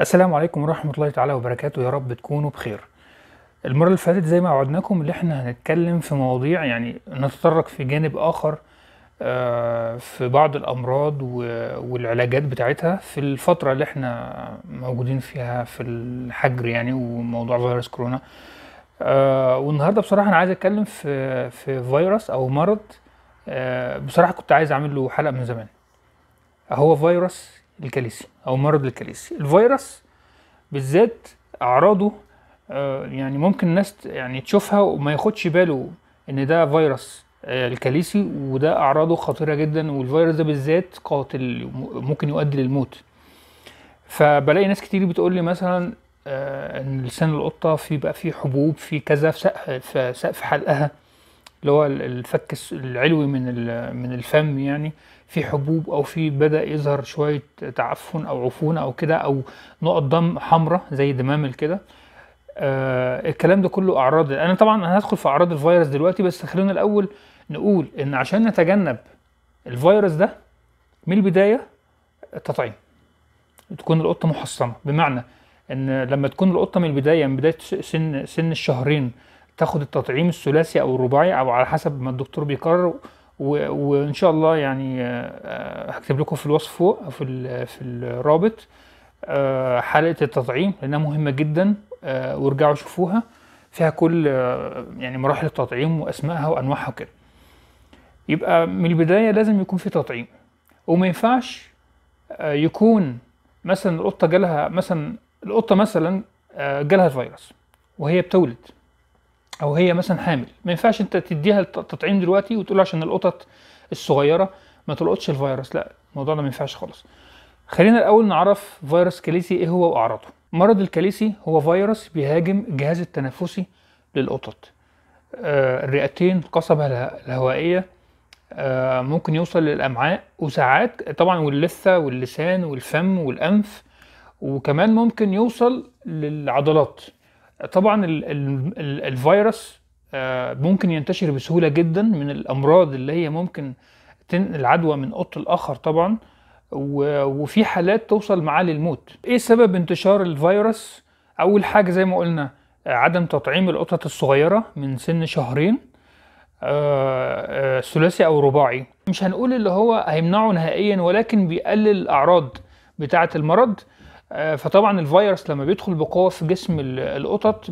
السلام عليكم ورحمة الله تعالى وبركاته يا رب تكونوا بخير المرة اللي فاتت زي ما وعدناكم اللي احنا هنتكلم في مواضيع يعني نتطرق في جانب آخر آه، في بعض الأمراض والعلاجات بتاعتها في الفترة اللي احنا موجودين فيها في الحجر يعني وموضوع فيروس كورونا آه، والنهاردة بصراحة أنا عايز أتكلم في, في فيروس أو مرض آه، بصراحة كنت عايز أعمل له حلقة من زمان هو فيروس الكاليسي او مرض الكاليسي الفيروس بالذات اعراضه آه، يعني ممكن الناس يعني تشوفها وما ياخدش باله ان ده فيروس آه، الكاليسي وده اعراضه خطيره جدا والفيروس ده بالذات قاتل ممكن يؤدي للموت فبلاقي ناس كتير بتقول لي مثلا آه، ان لسان القطه في بقى في حبوب في كذا في سقف في سقف حلقها اللي هو الفك العلوي من من الفم يعني في حبوب او في بدا يظهر شويه تعفن او عفونه او كده او نقط دم حمراء زي دمامل كده آه الكلام ده كله اعراض انا طبعا هندخل في اعراض الفيروس دلوقتي بس خلينا الاول نقول ان عشان نتجنب الفيروس ده من البدايه التطعيم تكون القطه محصنه بمعنى ان لما تكون القطه من البدايه من بدايه سن سن الشهرين تاخد التطعيم الثلاثي او الرباعي او على حسب ما الدكتور بيقرر وان شاء الله يعني آه، آه، هكتب لكم في الوصف فوق في في الرابط آه، حلقه التطعيم لانها مهمه جدا وارجعوا شوفوها فيها كل يعني مراحل التطعيم واسمائها وانواعها وكده يبقى من البدايه لازم يكون في تطعيم وما ينفعش يكون مثلا القطه جالها مثلا القطه مثلا جالها الفيروس وهي بتولد او هي مثلا حامل ما ينفعش انت تديها التطعيم دلوقتي وتقول عشان القطط الصغيره ما تلقطش الفيروس لا الموضوع ده ما ينفعش خالص خلينا الاول نعرف فيروس كاليسي ايه هو واعراضه مرض الكاليسي هو فيروس بيهاجم الجهاز التنفسي للقطط آه الرئتين القصبه الهوائيه آه ممكن يوصل للامعاء وساعات طبعا واللثه واللسان والفم والانف وكمان ممكن يوصل للعضلات طبعا الفيروس آه، ممكن ينتشر بسهولة جدا من الأمراض اللي هي ممكن تنقل العدوى من قط الآخر طبعا وفي حالات توصل معاه للموت إيه سبب انتشار الفيروس؟ أول حاجة زي ما قلنا عدم تطعيم القطط الصغيرة من سن شهرين آه، آه، ثلاثي أو رباعي مش هنقول اللي هو هيمنعه نهائيا ولكن بيقلل الأعراض بتاعة المرض آه، فطبعا الفيروس لما بيدخل بقوه في جسم القطط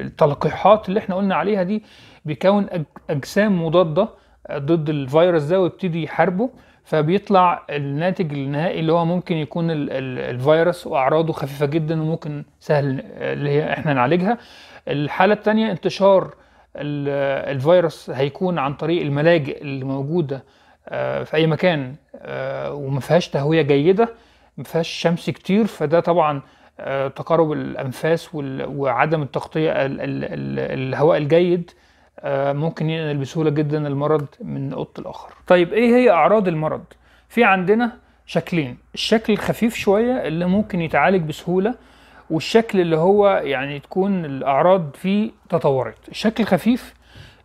التلقيحات اللي احنا قلنا عليها دي بيكون اجسام مضاده ضد الفيروس ده ويبتدي يحاربه فبيطلع الناتج النهائي اللي هو ممكن يكون الفيروس واعراضه خفيفه جدا وممكن سهل اللي هي احنا نعالجها الحاله الثانيه انتشار الفيروس هيكون عن طريق الملاجئ اللي موجوده آه، في اي مكان آه، وما فيهاش تهويه جيده ما فيهاش شمس كتير فده طبعا آه، تقارب الانفاس وعدم التغطيه الهواء الجيد آه، ممكن ينقل بسهوله جدا المرض من قط الاخر طيب ايه هي اعراض المرض في عندنا شكلين الشكل الخفيف شويه اللي ممكن يتعالج بسهوله والشكل اللي هو يعني تكون الاعراض فيه تطورت الشكل الخفيف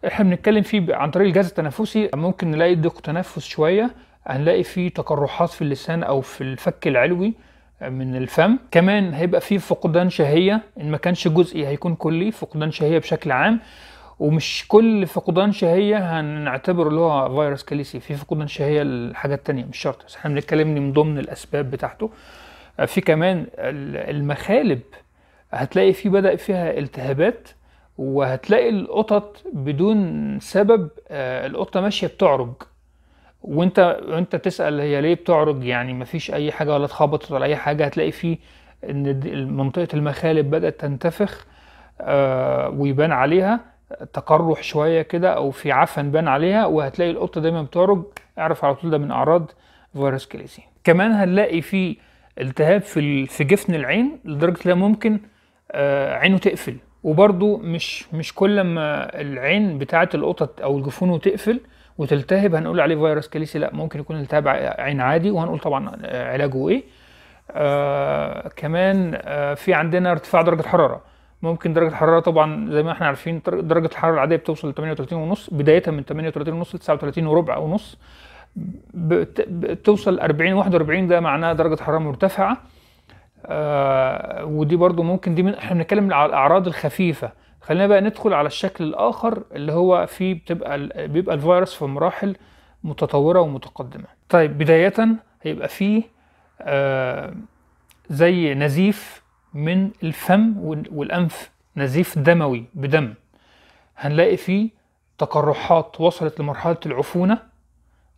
احنا بنتكلم فيه عن طريق الجهاز التنفسي ممكن نلاقي ضيق تنفس شويه هنلاقي في تقرحات في اللسان او في الفك العلوي من الفم كمان هيبقى فيه فقدان شهية ان ما كانش جزئي هيكون كلي فقدان شهية بشكل عام ومش كل فقدان شهية هنعتبره اللي هو فيروس كاليسي في فقدان شهية لحاجات تانية مش شرط بس احنا بنتكلم من ضمن الأسباب بتاعته في كمان المخالب هتلاقي فيه بدأ فيها التهابات وهتلاقي القطط بدون سبب آه، القطة ماشية بتعرج وانت انت تسال هي ليه بتعرج يعني مفيش اي حاجه ولا اتخبطت ولا اي حاجه هتلاقي فيه ان منطقه المخالب بدات تنتفخ آه ويبان عليها تقرح شويه كده او في عفن بان عليها وهتلاقي القطه دايما بتعرج اعرف على طول ده من اعراض فيروس كليسي كمان هنلاقي فيه التهاب في في جفن العين لدرجه لا ممكن آه عينه تقفل وبرده مش مش كل ما العين بتاعه القطط او الجفون تقفل وتلتهب هنقول عليه فيروس كاليسي لا ممكن يكون التهاب عين عادي وهنقول طبعا علاجه ايه آه كمان آه في عندنا ارتفاع درجه الحراره ممكن درجه الحراره طبعا زي ما احنا عارفين درجه الحراره العاديه بتوصل ل 38 ونص بدايه من 38 ونص ل 39 وربع ونص بتوصل 40 41 ده معناها درجه حراره مرتفعه آه ودي برضو ممكن دي من احنا بنتكلم على الاعراض الخفيفه خلينا بقى ندخل على الشكل الاخر اللي هو فيه بتبقى بيبقى الفيروس في مراحل متطوره ومتقدمه طيب بدايه هيبقى فيه آه زي نزيف من الفم والانف نزيف دموي بدم هنلاقي فيه تقرحات وصلت لمرحله العفونه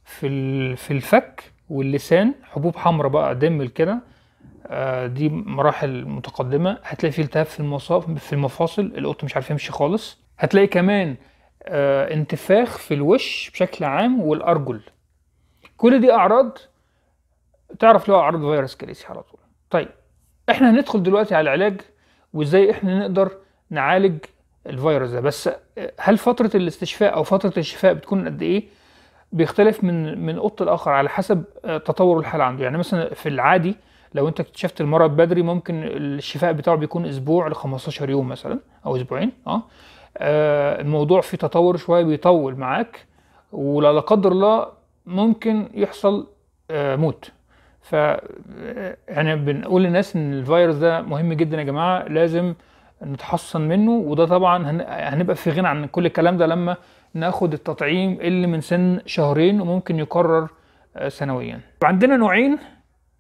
في في الفك واللسان حبوب حمراء بقى دم كده آه، دي مراحل متقدمه هتلاقي في التهاب في المصاف في المفاصل القط مش عارف يمشي خالص هتلاقي كمان آه، انتفاخ في الوش بشكل عام والارجل كل دي اعراض تعرف لو اعراض فيروس كريسي على طول طيب احنا هندخل دلوقتي على العلاج وازاي احنا نقدر نعالج الفيروس ده بس آه، هل فتره الاستشفاء او فتره الشفاء بتكون قد ايه بيختلف من من قط لاخر على حسب تطور الحاله عنده يعني مثلا في العادي لو انت اكتشفت المرض بدري ممكن الشفاء بتاعه بيكون اسبوع ل 15 يوم مثلا او اسبوعين آه. اه الموضوع فيه تطور شويه بيطول معاك ولا لا قدر الله ممكن يحصل آه، موت ف آه، يعني بنقول للناس ان الفيروس ده مهم جدا يا جماعه لازم نتحصن منه وده طبعا هنبقى في غنى عن كل الكلام ده لما ناخد التطعيم اللي من سن شهرين وممكن يكرر سنويا عندنا نوعين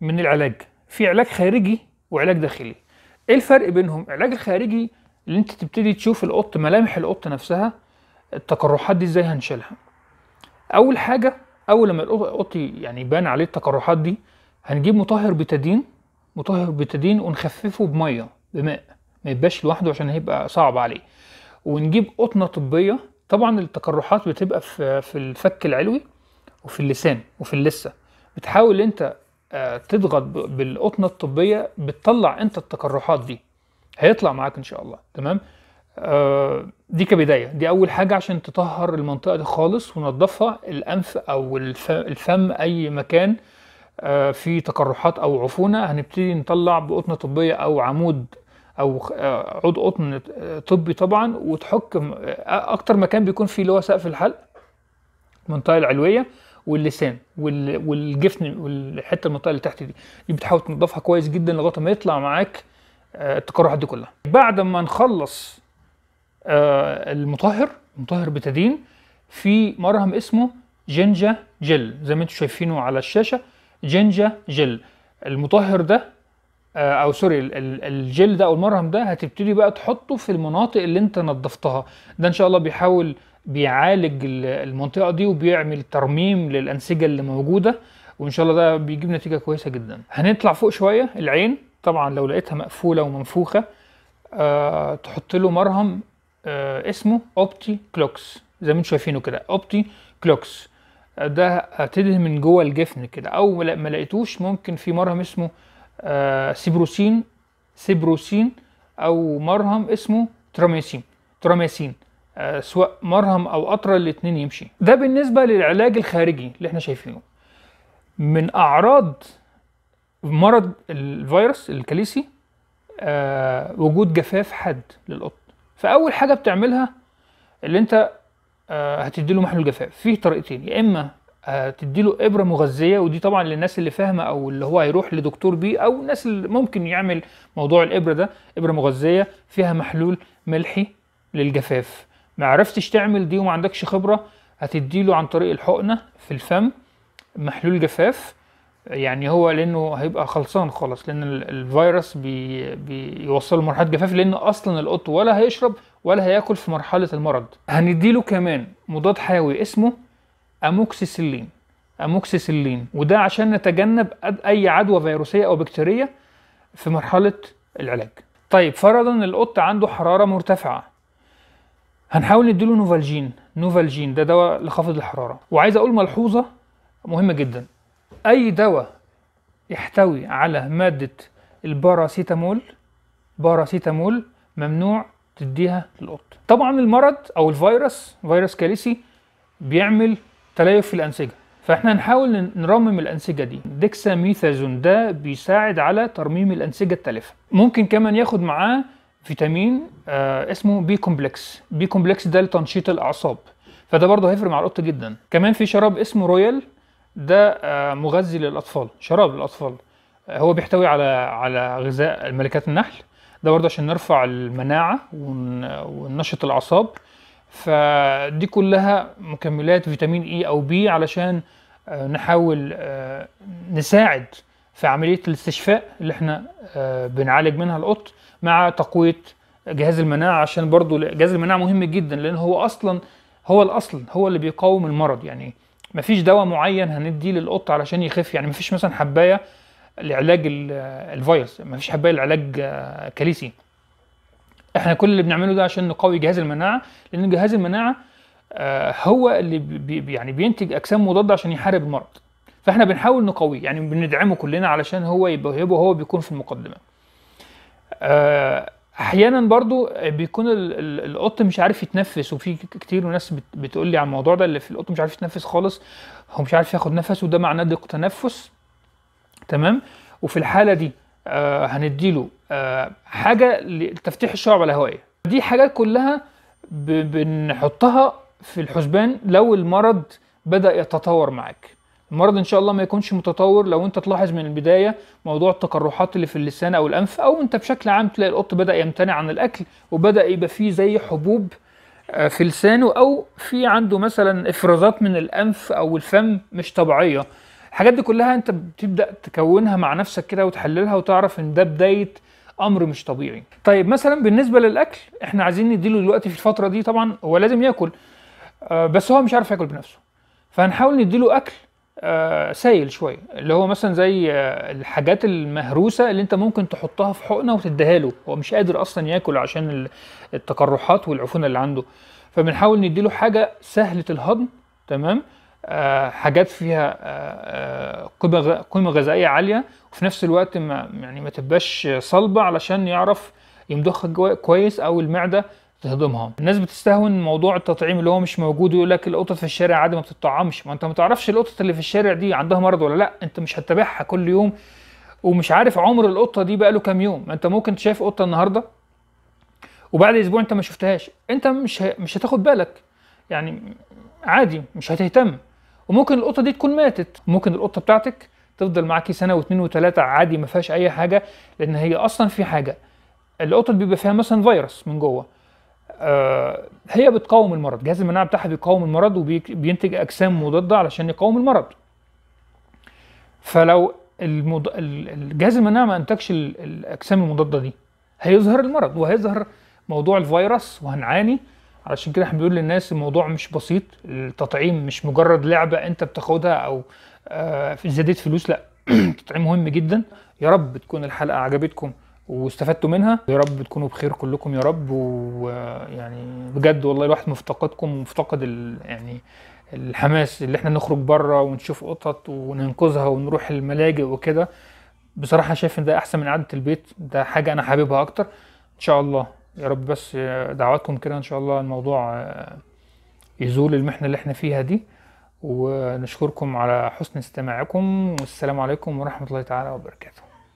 من العلاج في علاج خارجي وعلاج داخلي ايه الفرق بينهم العلاج الخارجي اللي انت تبتدي تشوف القط ملامح القط نفسها التقرحات دي ازاي هنشيلها اول حاجه اول لما القط يعني يبان عليه التقرحات دي هنجيب مطهر بتدين مطهر بتدين ونخففه بميه بماء ما يبقاش لوحده عشان هيبقى صعب عليه ونجيب قطنه طبيه طبعا التقرحات بتبقى في في الفك العلوي وفي اللسان وفي اللثه بتحاول انت آه، تضغط بالقطنه الطبيه بتطلع انت التقرحات دي هيطلع معاك ان شاء الله تمام آه، دي كبدايه دي اول حاجه عشان تطهر المنطقه دي خالص ونضفها الانف او الفم اي مكان آه، في تقرحات او عفونه هنبتدي نطلع بقطنه طبيه او عمود او عود قطن طبي طبعا وتحك اكتر مكان بيكون فيه اللي هو سقف الحلق المنطقه العلويه واللسان والجفن والحته المنطقه اللي تحت دي دي بتحاول تنضفها كويس جدا لغايه ما يطلع معاك آه، التقرحات دي كلها بعد ما نخلص آه، المطهر مطهر بتدين في مرهم اسمه جينجا جل زي ما انتم شايفينه على الشاشه جينجا جل المطهر ده آه، او سوري الجل ده او المرهم ده هتبتدي بقى تحطه في المناطق اللي انت نظفتها ده ان شاء الله بيحاول بيعالج المنطقه دي وبيعمل ترميم للانسجه اللي موجوده وان شاء الله ده بيجيب نتيجه كويسه جدا هنطلع فوق شويه العين طبعا لو لقيتها مقفوله ومنفوخه أه تحط له مرهم أه اسمه اوبتي كلوكس زي ما انتم شايفينه كده اوبتي كلوكس ده هتدهن من جوه الجفن كده او ما لقيتوش ممكن في مرهم اسمه أه سيبروسين سيبروسين او مرهم اسمه تراميسين تراميسين آه، سواء مرهم او قطره الاثنين يمشي ده بالنسبه للعلاج الخارجي اللي احنا شايفينه من اعراض مرض الفيروس الكاليسي آه وجود جفاف حاد للقط فاول حاجه بتعملها اللي انت آه هتديله محلول جفاف فيه طريقتين يا اما آه، له ابره مغذيه ودي طبعا للناس اللي فاهمه او اللي هو هيروح لدكتور بيه او الناس اللي ممكن يعمل موضوع الابره ده ابره مغذيه فيها محلول ملحي للجفاف ما عرفتش تعمل دي وما عندكش خبره هتديله عن طريق الحقنه في الفم محلول جفاف يعني هو لانه هيبقى خلصان خالص لان الفيروس بي بيوصله لمرحله جفاف لان اصلا القط ولا هيشرب ولا هياكل في مرحله المرض هنديله كمان مضاد حيوي اسمه اموكسيسيلين اموكسيسيلين وده عشان نتجنب اي عدوى فيروسيه او بكتيريه في مرحله العلاج طيب فرضا القط عنده حراره مرتفعه هنحاول نديله نوفالجين نوفالجين ده دواء لخفض الحراره وعايز اقول ملحوظه مهمه جدا اي دواء يحتوي على ماده الباراسيتامول باراسيتامول ممنوع تديها للقط طبعا المرض او الفيروس فيروس كاليسي بيعمل تليف في الانسجه فاحنا هنحاول نرمم الانسجه دي ديكساميثازون ده بيساعد على ترميم الانسجه التالفه ممكن كمان ياخد معاه فيتامين آه اسمه بي كومبلكس بي كومبلكس ده لتنشيط الاعصاب فده برضه هيفرق مع القط جدا كمان في شراب اسمه رويال ده آه مغذي للاطفال شراب للاطفال آه هو بيحتوي على على غذاء ملكات النحل ده برضه عشان نرفع المناعه وننشط الاعصاب فدي كلها مكملات فيتامين اي e او بي علشان آه، نحاول آه، نساعد في عمليه الاستشفاء اللي احنا آه، بنعالج منها القط مع تقويه جهاز المناعه عشان برضو جهاز المناعه مهم جدا لان هو اصلا هو الاصل هو اللي بيقاوم المرض يعني مفيش دواء معين هنديه للقط علشان يخف يعني مفيش مثلا حبايه لعلاج الفيروس مفيش حبايه لعلاج آه، كاليسي احنا كل اللي بنعمله ده عشان نقوي جهاز المناعه لان جهاز المناعه آه، هو اللي بي يعني بينتج اجسام مضاده عشان يحارب المرض فاحنا بنحاول نقويه يعني بندعمه كلنا علشان هو يبقى هو, هو بيكون في المقدمه آه، احيانا برضو بيكون القط مش عارف يتنفس وفي كتير ناس بتقول لي على الموضوع ده اللي في القط مش عارف يتنفس خالص هو مش عارف ياخد نفس وده معناه ضيق تنفس تمام وفي الحاله دي آه، هنديله آه، حاجه لتفتيح الشعب الهوائيه دي حاجات كلها بنحطها في الحسبان لو المرض بدا يتطور معاك المرض ان شاء الله ما يكونش متطور لو انت تلاحظ من البدايه موضوع التقرحات اللي في اللسان او الانف او انت بشكل عام تلاقي القط بدا يمتنع عن الاكل وبدا يبقى فيه زي حبوب آه، في لسانه او في عنده مثلا افرازات من الانف او الفم مش طبيعيه الحاجات دي كلها انت بتبدا تكونها مع نفسك كده وتحللها وتعرف ان ده بدايه امر مش طبيعي طيب مثلا بالنسبه للاكل احنا عايزين نديله دلوقتي في الفتره دي طبعا هو لازم ياكل آه، بس هو مش عارف ياكل بنفسه فهنحاول نديله اكل آه، سايل شويه اللي هو مثلا زي آه، الحاجات المهروسه اللي انت ممكن تحطها في حقنه وتديها له هو مش قادر اصلا ياكل عشان التقرحات والعفونه اللي عنده فبنحاول نديله حاجه سهله الهضم تمام آه، حاجات فيها قيمه غذائيه عاليه وفي نفس الوقت ما يعني ما تبقاش صلبه علشان يعرف يمضخها كويس او المعده تهضمها الناس بتستهون موضوع التطعيم اللي هو مش موجود ويقول لك القطط في الشارع عادي ما بتطعمش ما انت ما تعرفش القطط اللي في الشارع دي عندها مرض ولا لا انت مش هتتابعها كل يوم ومش عارف عمر القطه دي بقى له كام يوم ما انت ممكن شايف قطه النهارده وبعد اسبوع انت ما شفتهاش انت مش ه... مش هتاخد بالك يعني عادي مش هتهتم وممكن القطه دي تكون ماتت ممكن القطه بتاعتك تفضل معاكي سنه واثنين وثلاثه عادي ما فيهاش اي حاجه لان هي اصلا في حاجه القطط بيبقى فيها مثلا فيروس من جوه آه، هي بتقاوم المرض جهاز المناعه بتاعها بيقاوم المرض وبينتج اجسام مضاده علشان يقاوم المرض فلو المض... الجهاز المناعه ما انتجش الاجسام المضاده دي هيظهر المرض وهيظهر موضوع الفيروس وهنعاني علشان كده احنا بنقول للناس الموضوع مش بسيط التطعيم مش مجرد لعبه انت بتاخدها او آه زادت فلوس لا التطعيم مهم جدا يا رب تكون الحلقه عجبتكم واستفدتوا منها يا رب تكونوا بخير كلكم يا رب ويعني بجد والله الواحد مفتقدكم ومفتقد يعني الحماس اللي احنا نخرج بره ونشوف قطط وننقذها ونروح الملاجئ وكده بصراحه شايف ان ده احسن من قعده البيت ده حاجه انا حاببها اكتر ان شاء الله يا رب بس دعواتكم كده ان شاء الله الموضوع يزول المحنه اللي احنا فيها دي ونشكركم على حسن استماعكم والسلام عليكم ورحمه الله تعالى وبركاته